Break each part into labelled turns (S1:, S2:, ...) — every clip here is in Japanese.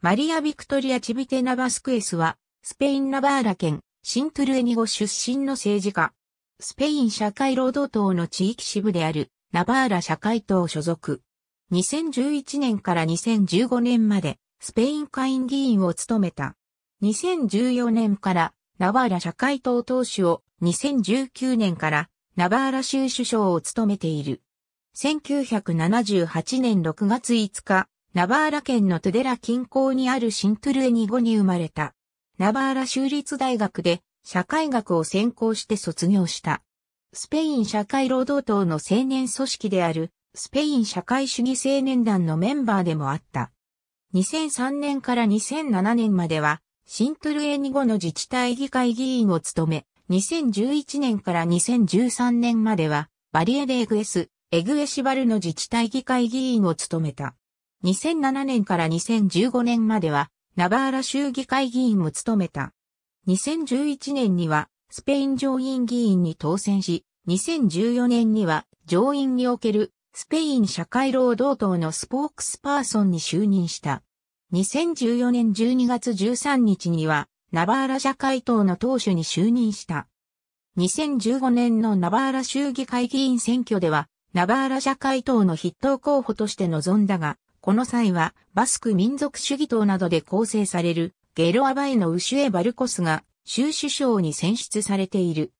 S1: マリア・ビクトリア・チビテ・ナバスクエスは、スペイン・ナバーラ県、シントルエニゴ出身の政治家。スペイン社会労働党の地域支部である、ナバーラ社会党所属。2011年から2015年まで、スペイン会議員を務めた。2014年から、ナバーラ社会党党首を、2019年から、ナバーラ州首相を務めている。1978年6月5日、ナバーラ県のトゥデラ近郊にあるシントゥルエニ語に生まれた。ナバーラ州立大学で社会学を専攻して卒業した。スペイン社会労働党の青年組織であるスペイン社会主義青年団のメンバーでもあった。2003年から2007年まではシントゥルエニ語の自治体議会議員を務め、2011年から2013年まではバリエデエグエス、エグエシバルの自治体議会議員を務めた。2007年から2015年までは、ナバーラ州議会議員も務めた。2011年には、スペイン上院議員に当選し、2014年には、上院における、スペイン社会労働党のスポークスパーソンに就任した。2014年12月13日には、ナバーラ社会党の党首に就任した。2015年のナバーラ州議会議員選挙では、ナバーラ社会党の筆頭候補として臨んだが、この際は、バスク民族主義党などで構成される、ゲロアバエのウシュエ・バルコスが、州首相に選出されている。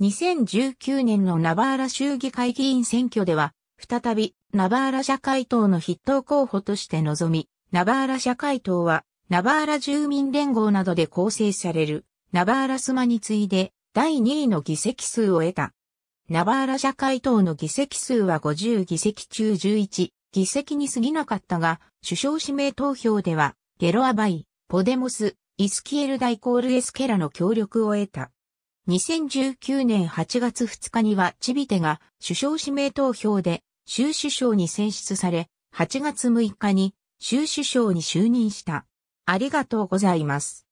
S1: 2019年のナバーラ州議会議員選挙では、再び、ナバーラ社会党の筆頭候補として臨み、ナバーラ社会党は、ナバーラ住民連合などで構成される、ナバーラスマに次いで、第2位の議席数を得た。ナバーラ社会党の議席数は50議席中11、議席に過ぎなかったが、首相指名投票では、ゲロアバイ、ポデモス、イスキエルダイコールエスケラの協力を得た。2019年8月2日にはチビテが首相指名投票で州首相に選出され、8月6日に州首相に就任した。ありがとうございます。